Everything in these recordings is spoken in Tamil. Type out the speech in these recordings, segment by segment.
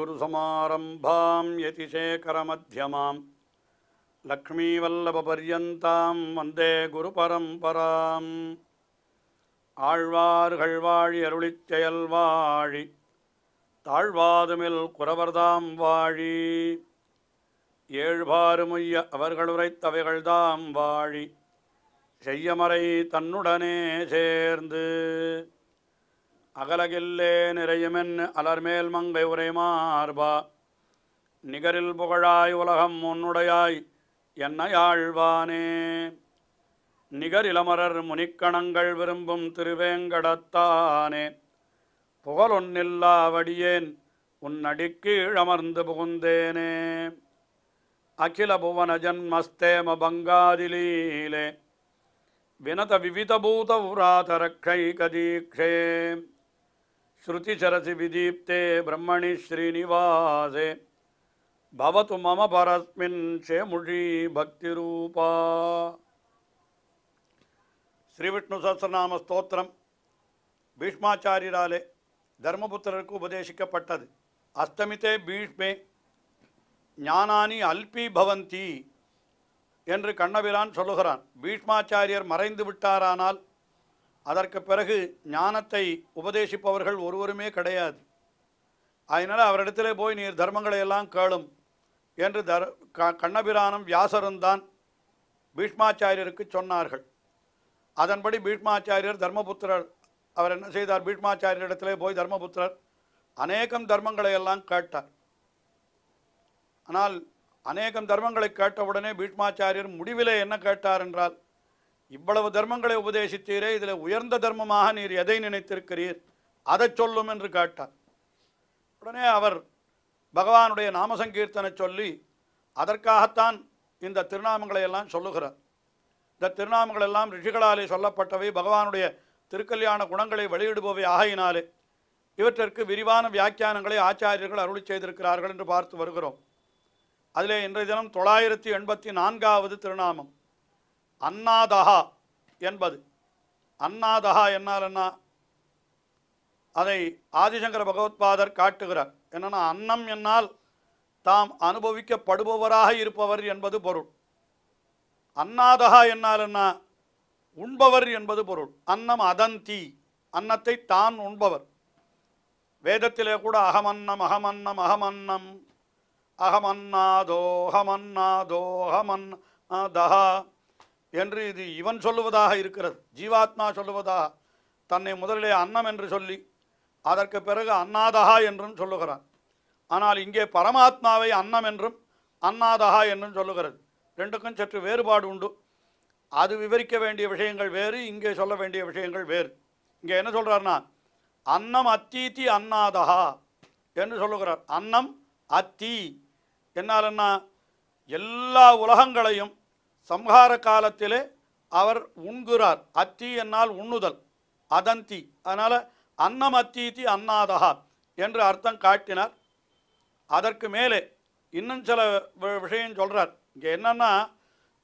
गुरुसमारम्भां यतिशेखरमध्यमां लक्ष्मीवल्लभपर्यन्तां वन्दे குருபரம்பராம் ஆழ்வார்கள் வாழி அருளிச்செயல் வாழி தாழ்வாதுமில் குறவர்தாம் வாழி ஏழ்பாறுமுய்ய அவர்களுரைத்தவைகள்தாம் வாழி செய்யமறை தன்னுடனே சேர்ந்து அகலகில்லே நிறையுமென் அலர்மேல் மங்கை உரைமார்பா நிகரில் புகழாய் உலகம் உன்னுடையாய் என்ன யாழ்வானே நிகரிலமரர் முனிக்கணங்கள் விரும்பும் திருவேங்கடத்தானே புகழ் புகழொன்னில்லாவடியேன் உன் இழமர்ந்து புகுந்தேனே அகில புவன ஜன்மஸ்தேம பங்காதிலீலே வினத விவிதபூத உராதரக்ஷை கதீக்ஷேம் ஸ்ருதிசரசி விதீப்தே பிரம்மணி ஸ்ரீனிவாசே பவத்து மம பரஸ்மின் சேமுழி பக்தி ரூபா விஷ்ணு சஸ்திரநாம ஸ்தோத்திரம் பீஷ்மாச்சாரியராலே தர்மபுத்திரருக்கு உபதேசிக்கப்பட்டது அஸ்தமித்தே பீஷ்மே ஞானானி அல்பி பவந்தி என்று கண்ணபிரான் சொல்லுகிறான் பீஷ்மாச்சாரியர் மறைந்து விட்டாரானால் அதற்கு பிறகு ஞானத்தை உபதேசிப்பவர்கள் ஒருவருமே கிடையாது அதனால் அவரிடத்திலே போய் நீர் தர்மங்களை எல்லாம் கேளும் என்று தர் க கண்ணபிரானும் வியாசருந்தான் பீஷ்மாச்சாரியருக்கு சொன்னார்கள் அதன்படி பீஷ்மாச்சாரியர் தர்மபுத்திரர் அவர் என்ன செய்தார் பீஷ்மாச்சாரியரிடத்திலே போய் தர்மபுத்திரர் அநேகம் தர்மங்களை எல்லாம் கேட்டார் ஆனால் அநேகம் தர்மங்களை கேட்டவுடனே பீஷ்மாச்சாரியர் முடிவிலே என்ன கேட்டார் என்றால் இவ்வளவு தர்மங்களை உபதேசித்தீரே இதில் உயர்ந்த தர்மமாக நீர் எதை நினைத்திருக்கிறீர் அதை சொல்லும் என்று கேட்டார் உடனே அவர் பகவானுடைய நாமசங்கீர்த்தனை சொல்லி அதற்காகத்தான் இந்த திருநாமங்களை எல்லாம் சொல்லுகிறார் இந்த திருநாமங்கள் எல்லாம் ரிஷிகளாலே சொல்லப்பட்டவை பகவானுடைய திருக்கல்யாண குணங்களை வெளியிடுபவை ஆகையினாலே இவற்றிற்கு விரிவான வியாக்கியானங்களை ஆச்சாரியர்கள் அருளி செய்திருக்கிறார்கள் என்று பார்த்து வருகிறோம் அதிலே இன்றைய தினம் தொள்ளாயிரத்தி எண்பத்தி நான்காவது திருநாமம் அன்னாதகா என்பது அன்னாதகா என்ன அதை ஆதிசங்கர பகவத்பாதர் காட்டுகிறார் என்னென்னா அன்னம் என்னால் தாம் அனுபவிக்கப்படுபவராக இருப்பவர் என்பது பொருள் அன்னாதகா என்ன உண்பவர் என்பது பொருள் அன்னம் அதந்தி அன்னத்தை தான் உண்பவர் வேதத்திலே கூட அகமன்னம் அகமன்னம் அகமன்னம் அகமன்னாதோ அகமன்னாதோ அகமன் தஹா என்று இது இவன் சொல்லுவதாக இருக்கிறது ஜீவாத்மா சொல்லுவதாக தன்னை முதலிலே அன்னம் என்று சொல்லி அதற்கு பிறகு அன்னாதகா என்றும் சொல்லுகிறான் ஆனால் இங்கே பரமாத்மாவை அன்னம் என்றும் அன்னாதகா என்றும் சொல்லுகிறது ரெண்டுக்கும் சற்று வேறுபாடு உண்டு அது விவரிக்க வேண்டிய விஷயங்கள் வேறு இங்கே சொல்ல வேண்டிய விஷயங்கள் வேறு இங்கே என்ன சொல்கிறார்னா அன்னம் அத்தீத்தி அன்னாதகா என்று சொல்லுகிறார் அன்னம் அத்தி என்னால் என்ன எல்லா உலகங்களையும் சம்ஹார காலத்திலே அவர் உண்கிறார் அத்தி என்னால் உண்ணுதல் அதந்தி அதனால் அன்னம் அத்தீதி அன்னாதகா என்று அர்த்தம் காட்டினார் அதற்கு மேலே இன்னும் சில விஷயம் சொல்கிறார் இங்கே என்னென்னா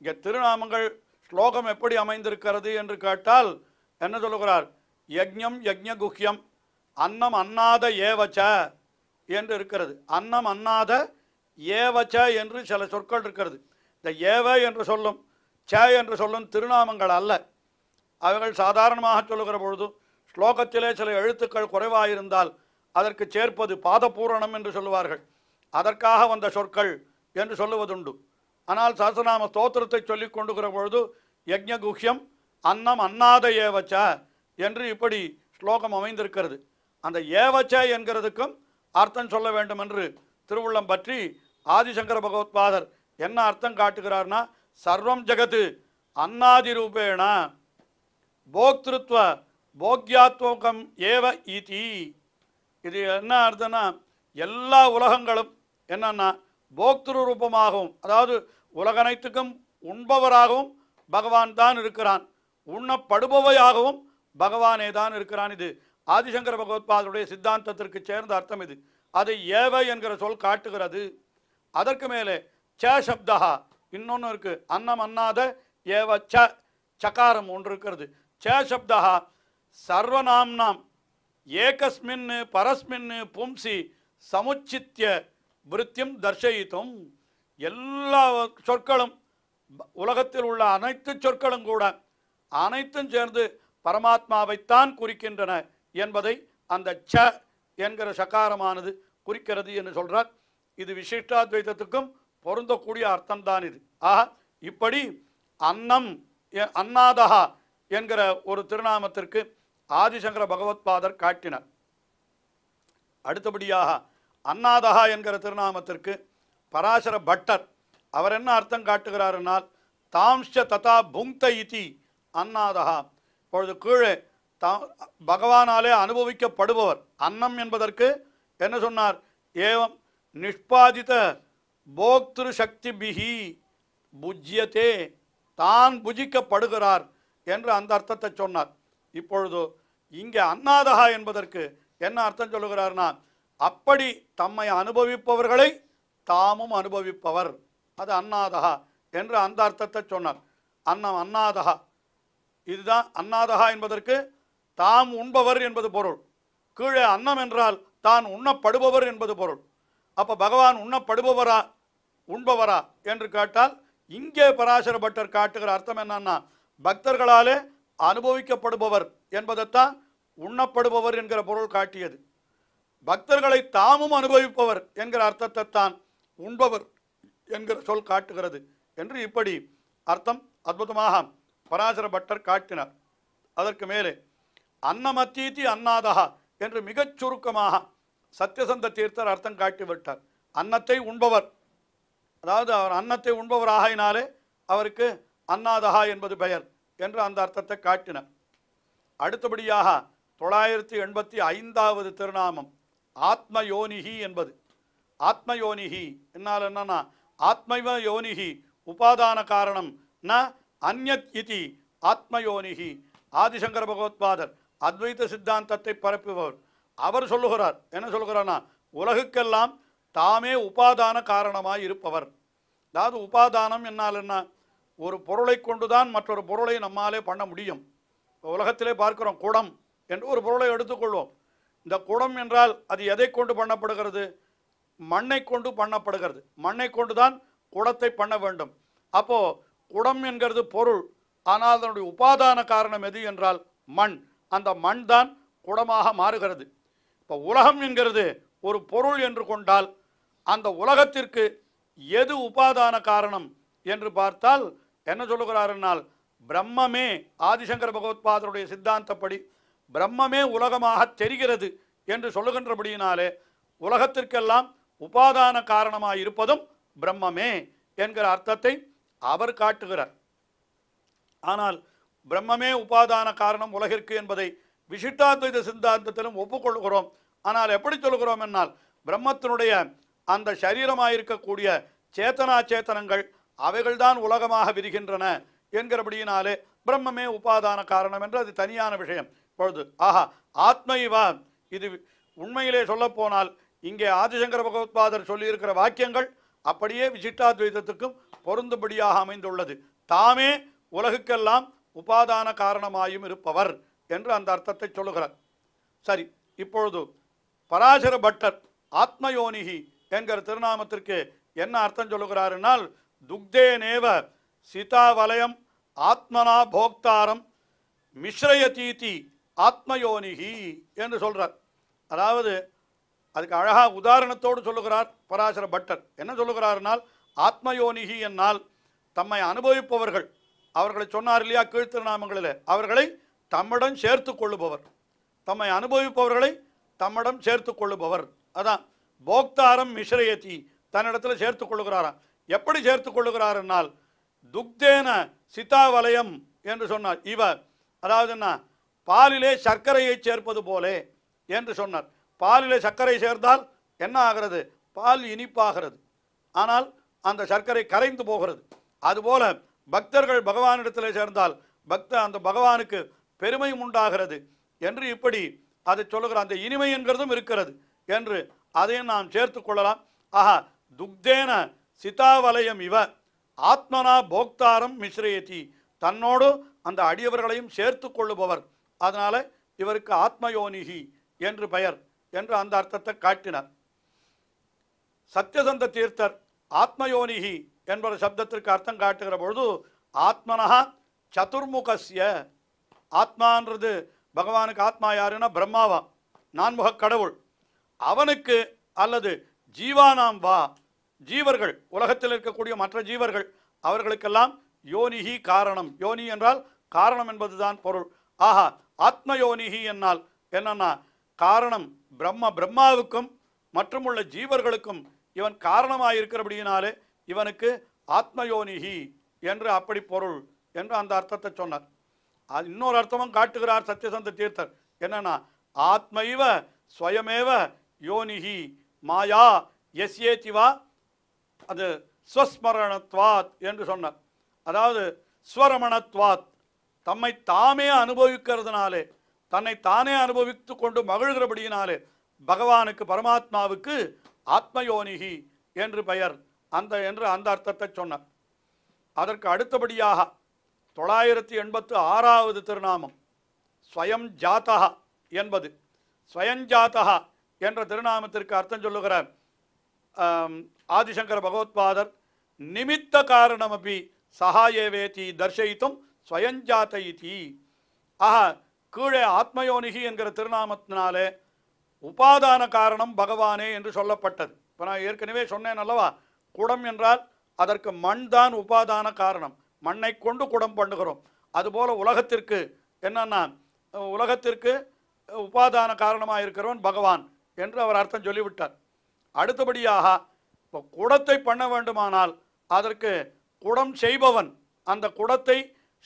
இங்கே திருநாமங்கள் ஸ்லோகம் எப்படி அமைந்திருக்கிறது என்று கேட்டால் என்ன சொல்லுகிறார் யஜ்யம் யஜ்யகுஹ்யம் அன்னம் அன்னாத ஏவச்ச என்று இருக்கிறது அன்னம் அன்னாத ஏவச்ச என்று சில சொற்கள் இருக்கிறது இந்த ஏவ என்று சொல்லும் சே என்று சொல்லும் திருநாமங்கள் அல்ல அவர்கள் சாதாரணமாக சொல்லுகிற பொழுது ஸ்லோகத்திலே சில எழுத்துக்கள் குறைவாயிருந்தால் அதற்கு சேர்ப்பது பாதபூரணம் என்று சொல்லுவார்கள் அதற்காக வந்த சொற்கள் என்று சொல்லுவதுண்டு ஆனால் சஹசநாம ஸ்தோத்திரத்தை சொல்லி கொண்டுகிற பொழுது யஜ்யகுஹ்யம் அன்னம் அன்னாத ஏவச்ச என்று இப்படி ஸ்லோகம் அமைந்திருக்கிறது அந்த ஏவச்ச என்கிறதுக்கும் அர்த்தம் சொல்ல வேண்டும் என்று திருவுள்ளம் பற்றி ஆதிசங்கர பகவத்பாதர் என்ன அர்த்தம் காட்டுகிறார்னா சர்வம் ஜகத்து அன்னாதி ரூபேணா போக்திருத்வ போக்யாத்வகம் ஏவ ஈதி இது என்ன அர்த்தம்னா எல்லா உலகங்களும் என்னன்னா போக்திரு ரூபமாகவும் அதாவது உலகனைத்துக்கும் உண்பவராகவும் பகவான் தான் இருக்கிறான் உண்ணப்படுபவையாகவும் பகவானே தான் இருக்கிறான் இது ஆதிசங்கர பகவத்பாதருடைய சித்தாந்தத்திற்கு சேர்ந்த அர்த்தம் இது அதை ஏவை என்கிற சொல் காட்டுகிறது அதற்கு மேலே ச சப்தா இன்னொன்று இருக்குது அன்னம் அண்ணாத ஏவ ச சகாரம் ஒன்று இருக்கிறது ச சப்தா சர்வநாம்னாம் ஏகஸ்மின்னு பரஸ்மின்னு பும்சி சமுச்சித்திய விருத்தியும் தர்ஷயித்தும் எல்லா சொற்களும் உலகத்தில் உள்ள அனைத்து சொற்களும் கூட அனைத்தும் சேர்ந்து பரமாத்மாவைத்தான் குறிக்கின்றன என்பதை அந்த ச என்கிற சகாரமானது குறிக்கிறது என்று சொல்கிறார் இது விசிஷ்டாத்வைதத்துக்கும் பொருந்தக்கூடிய அர்த்தம்தான் இது ஆஹா இப்படி அன்னம் அன்னாதஹா என்கிற ஒரு திருநாமத்திற்கு ஆதிசங்கர பகவத்பாதர் காட்டினார் அடுத்தபடியாக அன்னாதஹா என்கிற திருநாமத்திற்கு பராசர பட்டர் அவர் என்ன அர்த்தம் காட்டுகிறாருனால் தாம்ஷ ததா புங்த இத்தி அன்னாதகா இப்பொழுது கீழே தா பகவானாலே அனுபவிக்கப்படுபவர் அன்னம் என்பதற்கு என்ன சொன்னார் ஏவம் நிஷ்பாதித போக்திரு சக்தி பிஹி புஜ்யத்தே தான் புஜிக்கப்படுகிறார் என்று அந்த அர்த்தத்தை சொன்னார் இப்பொழுது இங்கே அன்னாதகா என்பதற்கு என்ன அர்த்தம் சொல்லுகிறார்னா அப்படி தம்மை அனுபவிப்பவர்களை தாமும் அனுபவிப்பவர் அது அன்னாதகா என்று அந்த அர்த்தத்தை சொன்னார் அன்னம் அன்னாதகா இதுதான் அன்னாதகா என்பதற்கு தாம் உண்பவர் என்பது பொருள் கீழே அன்னம் என்றால் தான் உண்ணப்படுபவர் என்பது பொருள் அப்போ பகவான் உண்ணப்படுபவரா உண்பவரா என்று கேட்டால் இங்கே பராசர பட்டர் காட்டுகிற அர்த்தம் என்னன்னா பக்தர்களாலே அனுபவிக்கப்படுபவர் என்பதைத்தான் உண்ணப்படுபவர் என்கிற பொருள் காட்டியது பக்தர்களை தாமும் அனுபவிப்பவர் என்கிற அர்த்தத்தை தான் உண்பவர் என்கிற சொல் காட்டுகிறது என்று இப்படி அர்த்தம் அற்புதமாக பராசர பட்டர் காட்டினார் அதற்கு மேலே அன்னமத்தீதி அன்னாதகா என்று மிகச் சுருக்கமாக சத்யசந்த தீர்த்தர் அர்த்தம் காட்டிவிட்டார் அன்னத்தை உண்பவர் அதாவது அவர் அன்னத்தை உண்பவராகினாலே அவருக்கு அன்னாதகா என்பது பெயர் என்று அந்த அர்த்தத்தை காட்டின அடுத்தபடியாக தொள்ளாயிரத்தி எண்பத்தி ஐந்தாவது திருநாமம் ஆத்ம யோனிகி என்பது ஆத்ம யோனிகி என்னால் என்னன்னா ஆத்மவ யோனிகி உபாதான காரணம் ந அந்யத் இதி ஆத்மயோனிகி ஆதிசங்கர பகவத்பாதர் அத்வைத சித்தாந்தத்தை பரப்புபவர் அவர் சொல்லுகிறார் என்ன சொல்லுகிறான்னா உலகுக்கெல்லாம் தாமே உபாதான காரணமாக இருப்பவர் அதாவது உபாதானம் என்னால் என்ன ஒரு பொருளை கொண்டுதான் மற்றொரு பொருளை நம்மாலே பண்ண முடியும் உலகத்திலே பார்க்கிறோம் குடம் என்று ஒரு பொருளை எடுத்துக்கொள்வோம் இந்த குடம் என்றால் அது எதை கொண்டு பண்ணப்படுகிறது மண்ணை கொண்டு பண்ணப்படுகிறது மண்ணை கொண்டு தான் குடத்தை பண்ண வேண்டும் அப்போது குடம் என்கிறது பொருள் ஆனால் அதனுடைய உபாதான காரணம் எது என்றால் மண் அந்த மண் தான் குடமாக மாறுகிறது இப்போ உலகம் என்கிறது ஒரு பொருள் என்று கொண்டால் அந்த உலகத்திற்கு எது உபாதான காரணம் என்று பார்த்தால் என்ன சொல்லுகிறாருன்னால் பிரம்மமே ஆதிசங்கர பகவத்பாதருடைய சித்தாந்தப்படி பிரம்மமே உலகமாக தெரிகிறது என்று சொல்லுகின்றபடியினாலே உலகத்திற்கெல்லாம் உபாதான காரணமாக இருப்பதும் பிரம்மமே என்கிற அர்த்தத்தை அவர் காட்டுகிறார் ஆனால் பிரம்மமே உபாதான காரணம் உலகிற்கு என்பதை விசிஷ்டாத்வைத சித்தாந்தத்திலும் ஒப்புக்கொள்கிறோம் ஆனால் எப்படி சொல்கிறோம் என்னால் பிரம்மத்தினுடைய அந்த சரீரமாயிருக்கக்கூடிய சேதனா சேத்தனா சேத்தனங்கள் அவைகள்தான் உலகமாக விரிகின்றன என்கிறபடியினாலே பிரம்மமே உபாதான காரணம் என்று அது தனியான விஷயம் பொழுது ஆஹா ஆத்மைவா இது உண்மையிலே சொல்லப்போனால் இங்கே ஆதிசங்கர பகவத்பாதர் சொல்லியிருக்கிற வாக்கியங்கள் அப்படியே விசிட்டாத்வைதத்துக்கும் பொருந்தபடியாக அமைந்துள்ளது தாமே உலகுக்கெல்லாம் உபாதான காரணமாயும் இருப்பவர் என்று அந்த அர்த்தத்தை சொல்லுகிறார் சரி இப்பொழுது பராசர பட்டர் ஆத்மயோனிகி என்கிற திருநாமத்திற்கு என்ன அர்த்தம் சொல்லுகிறாருனால் துக்தே நேவ வலயம் ஆத்மனா போக்தாரம் மிஸ்ரய தீதி ஆத்மயோனிகி என்று சொல்கிறார் அதாவது அதுக்கு அழகாக உதாரணத்தோடு சொல்லுகிறார் பராசர பட்டர் என்ன சொல்லுகிறாருனால் ஆத்மயோனிகி என்னால் தம்மை அனுபவிப்பவர்கள் அவர்களை சொன்னார் இல்லையா கீழ்த்திருநாமங்களில் அவர்களை தம்மிடம் சேர்த்து கொள்ளுபவர் தம்மை அனுபவிப்பவர்களை தம்மிடம் சேர்த்து கொள்ளுபவர் அதான் போக்தாரம் மிஸ்ரயத்தி தன்னிடத்தில் சேர்த்து கொள்ளுகிறாராம் எப்படி சேர்த்து கொள்ளுகிறார் என்னால் துக்தேன சிதாவலயம் என்று சொன்னார் இவர் அதாவது என்ன பாலிலே சர்க்கரையை சேர்ப்பது போலே என்று சொன்னார் பாலிலே சர்க்கரை சேர்ந்தால் என்ன ஆகிறது பால் இனிப்பாகிறது ஆனால் அந்த சர்க்கரை கரைந்து போகிறது அதுபோல பக்தர்கள் பகவானிடத்தில் சேர்ந்தால் பக்த அந்த பகவானுக்கு பெருமையும் உண்டாகிறது என்று இப்படி அதை சொல்லுகிற அந்த இனிமை என்கிறதும் இருக்கிறது என்று அதையும் நாம் சேர்த்து கொள்ளலாம் ஆஹா துக்தேன சிதாவலயம் இவ ஆத்மனா போக்தாரம் மிஸ்ரயதி தன்னோடு அந்த அடியவர்களையும் சேர்த்து கொள்ளுபவர் அதனால் இவருக்கு ஆத்மயோனிகி என்று பெயர் என்று அந்த அர்த்தத்தை காட்டினார் சத்யசந்த தீர்த்தர் ஆத்மயோனிகி என்பது சப்தத்திற்கு அர்த்தம் காட்டுகிற பொழுது ஆத்மனஹா சதுர்முகசிய ஆத்மான்றது பகவானுக்கு ஆத்மா யாருன்னா பிரம்மாவா நான்முக கடவுள் அவனுக்கு அல்லது ஜீவானாம் வா ஜீவர்கள் உலகத்தில் இருக்கக்கூடிய மற்ற ஜீவர்கள் அவர்களுக்கெல்லாம் யோனிகி காரணம் யோனி என்றால் காரணம் என்பதுதான் பொருள் ஆஹா ஆத்ம யோனிகி என்னால் என்னன்னா காரணம் பிரம்ம பிரம்மாவுக்கும் மற்றும் உள்ள ஜீவர்களுக்கும் இவன் காரணமாயிருக்கிறபடியினாலே இவனுக்கு ஆத்மயோனிகி என்று அப்படி பொருள் என்று அந்த அர்த்தத்தை சொன்னார் அது இன்னொரு அர்த்தமும் காட்டுகிறார் சத்யசந்த தீர்த்தர் என்னன்னா ஆத்மைவ ஸ்வயமேவ யோனிஹி மாயா எஸ்ஏ திவா அது ஸ்வஸ்மரணத்வாத் என்று சொன்னார் அதாவது ஸ்வரமணத்வாத் தம்மை தாமே அனுபவிக்கிறதுனாலே தன்னை தானே அனுபவித்து கொண்டு மகிழ்கிறபடியினாலே பகவானுக்கு பரமாத்மாவுக்கு ஆத்மயோனிகி என்று பெயர் அந்த என்று அந்த அர்த்தத்தை சொன்னார் அதற்கு அடுத்தபடியாக தொள்ளாயிரத்தி எண்பத்து ஆறாவது திருநாமம் ஸ்வயம் ஜாத்தகா என்பது ஸ்வயஞ்சாத்தகா என்ற திருநாமத்திற்கு அர்த்தம் சொல்லுகிற ஆதிசங்கர பகவத்பாதர் நிமித்த காரணம் அப்படி தர்சயித்தும் தர்ஷயித்தும் ஸ்வயஞ்சாத்தயிதி ஆஹா கீழே ஆத்மயோனிகி என்கிற திருநாமத்தினாலே உபாதான காரணம் பகவானே என்று சொல்லப்பட்டது இப்போ நான் ஏற்கனவே சொன்னேன் அல்லவா குடம் என்றால் அதற்கு மண் தான் உபாதான காரணம் மண்ணை கொண்டு குடம் பண்ணுகிறோம் அதுபோல் உலகத்திற்கு என்னன்னா உலகத்திற்கு உபாதான காரணமாக இருக்கிறவன் பகவான் என்று அவர் அர்த்தம் சொல்லிவிட்டார் அடுத்தபடியாக இப்போ குடத்தை பண்ண வேண்டுமானால் அதற்கு குடம் செய்பவன் அந்த குடத்தை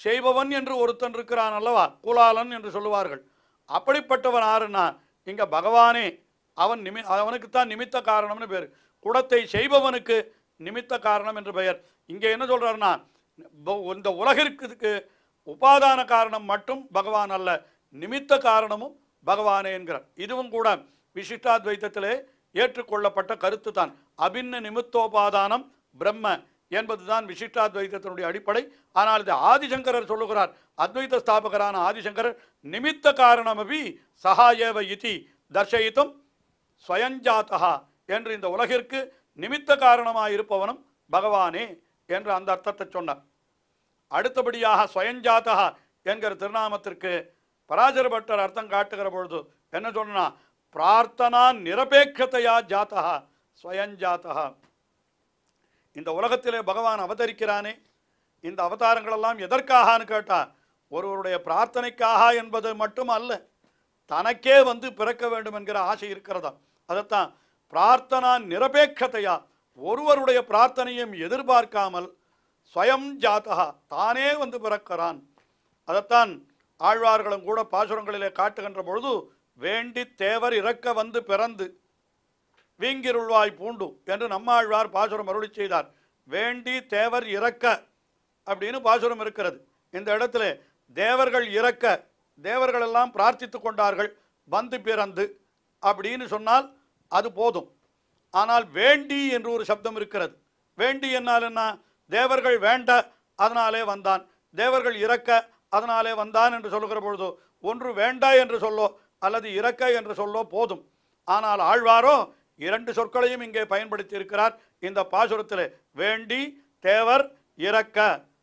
செய்பவன் என்று ஒருத்தன் இருக்கிறான் அல்லவா கூலாலன் என்று சொல்லுவார்கள் அப்படிப்பட்டவன் ஆறுன்னா இங்கே பகவானே அவன் நிமி அவனுக்குத்தான் நிமித்த காரணம்னு பேர் குடத்தை செய்பவனுக்கு நிமித்த காரணம் என்று பெயர் இங்கே என்ன சொல்கிறாருன்னா இந்த உலகிற்கு உபாதான காரணம் மட்டும் பகவான் அல்ல நிமித்த காரணமும் பகவானே என்கிறார் இதுவும் கூட விசிஷ்டாத்வைத்தத்திலே ஏற்றுக்கொள்ளப்பட்ட கருத்து தான் அபின்ன நிமித்தோபாதானம் பிரம்ம என்பதுதான் விசிஷ்டாத்வைதத்தினுடைய அடிப்படை ஆனால் இது ஆதிசங்கரர் சொல்லுகிறார் அத்வைத ஸ்தாபகரான ஆதிசங்கரர் நிமித்த காரணமபி சகாயேவ இதி தர்ஷயித்தும் ஸ்வயஞ்சாத்தா என்று இந்த உலகிற்கு நிமித்த காரணமாக இருப்பவனும் பகவானே என்று அந்த அர்த்தத்தை சொன்னார் அடுத்தபடியாக ஸ்வயஞ்சாத்தா என்கிற திருநாமத்திற்கு பராஜரபட்டர் அர்த்தம் காட்டுகிற பொழுது என்ன சொன்னா பிரார்த்தனா நிரபேக்கத்தையா ஜாத்தகா ஸ்வயம் ஜாத்தா இந்த உலகத்திலே பகவான் அவதரிக்கிறானே இந்த அவதாரங்களெல்லாம் எதற்காகனு கேட்டால் ஒருவருடைய பிரார்த்தனைக்காக என்பது மட்டும் அல்ல தனக்கே வந்து பிறக்க வேண்டும் என்கிற ஆசை இருக்கிறதா அதைத்தான் பிரார்த்தனா நிரபேட்சத்தையா ஒருவருடைய பிரார்த்தனையும் எதிர்பார்க்காமல் ஸ்வயம் ஜாத்தகா தானே வந்து பிறக்கிறான் அதைத்தான் ஆழ்வார்களும் கூட பாசுரங்களிலே காட்டுகின்ற பொழுது வேண்டி தேவர் இறக்க வந்து பிறந்து வீங்கிருள்வாய் பூண்டு என்று நம்மாழ்வார் பாசுரம் அருளி செய்தார் வேண்டி தேவர் இறக்க அப்படின்னு பாசுரம் இருக்கிறது இந்த இடத்துல தேவர்கள் இறக்க தேவர்கள் எல்லாம் பிரார்த்தித்து கொண்டார்கள் வந்து பிறந்து அப்படின்னு சொன்னால் அது போதும் ஆனால் வேண்டி என்று ஒரு சப்தம் இருக்கிறது வேண்டி என்னால் என்ன தேவர்கள் வேண்ட அதனாலே வந்தான் தேவர்கள் இறக்க அதனாலே வந்தான் என்று சொல்லுகிற பொழுது ஒன்று வேண்டா என்று சொல்லோ அல்லது இறக்க என்று சொல்லோ போதும் ஆனால் ஆழ்வாரோ இரண்டு சொற்களையும் இங்கே பயன்படுத்தி இருக்கிறார் இந்த பாசுரத்தில் வேண்டி தேவர் இறக்க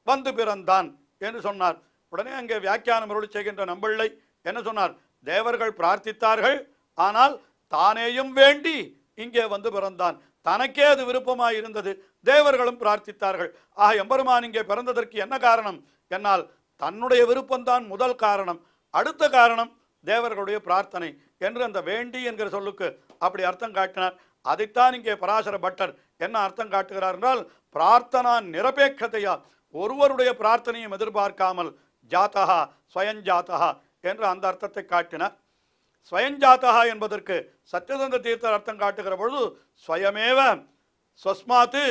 வந்து பிறந்தான் என்று சொன்னார் உடனே அங்கே வியாக்கியானம் அருள் செய்கின்ற நம்பிள்ளை என்ன சொன்னார் தேவர்கள் பிரார்த்தித்தார்கள் ஆனால் தானேயும் வேண்டி இங்கே வந்து பிறந்தான் தனக்கே அது விருப்பமாக இருந்தது தேவர்களும் பிரார்த்தித்தார்கள் ஆக எம்பெருமான் இங்கே பிறந்ததற்கு என்ன காரணம் என்னால் தன்னுடைய விருப்பம்தான் முதல் காரணம் அடுத்த காரணம் தேவர்களுடைய பிரார்த்தனை என்று அந்த வேண்டி என்கிற சொல்லுக்கு அப்படி அர்த்தம் காட்டினார் அதைத்தான் இங்கே பராசர பட்டர் என்ன அர்த்தம் காட்டுகிறார் என்றால் பிரார்த்தனா நிரபேட்சதையா ஒருவருடைய பிரார்த்தனையும் எதிர்பார்க்காமல் ஜாத்தகா ஸ்வயஞ்சாத்தகா என்று அந்த அர்த்தத்தை காட்டினார் ஸ்வயஞ்சாத்தகா என்பதற்கு சத்யதந்த தீர்த்தர் அர்த்தம் காட்டுகிற பொழுது ஸ்வயமேவ ஸ்வஸ்மாத்து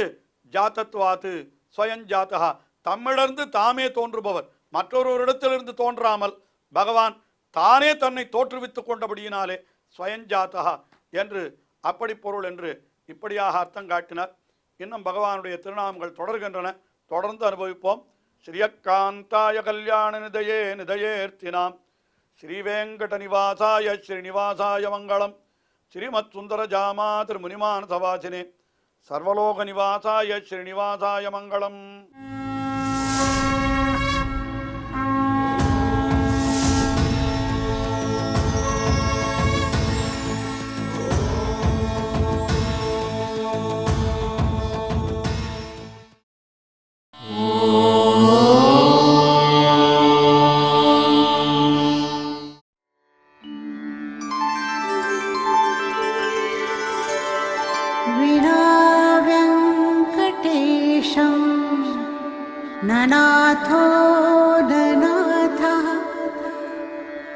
ஜாத்தத்வாத்து ஸ்வயஞ்சாத்தகா தம்மிடந்து தாமே தோன்றுபவர் மற்றொருவரிடத்திலிருந்து தோன்றாமல் பகவான் தானே தன்னை தோற்றுவித்துக் கொண்டபடியினாலே ஸ்வயஞ்சாத்தா என்று அப்படி பொருள் என்று இப்படியாக அர்த்தம் காட்டினார் இன்னும் பகவானுடைய திருநாமங்கள் தொடர்கின்றன தொடர்ந்து அனுபவிப்போம் ஸ்ரீயக்காந்தாய கல்யாண நிதையே நிதையேர்த்தினாம் ஸ்ரீவேங்கட நிவாசாய ஸ்ரீனிவாசாய மங்களம் ஸ்ரீமத் சுந்தர ஜாமா திருமுனிமான சவாசினே சர்வலோக நிவாசாய ஸ்ரீனிவாசாய மங்களம்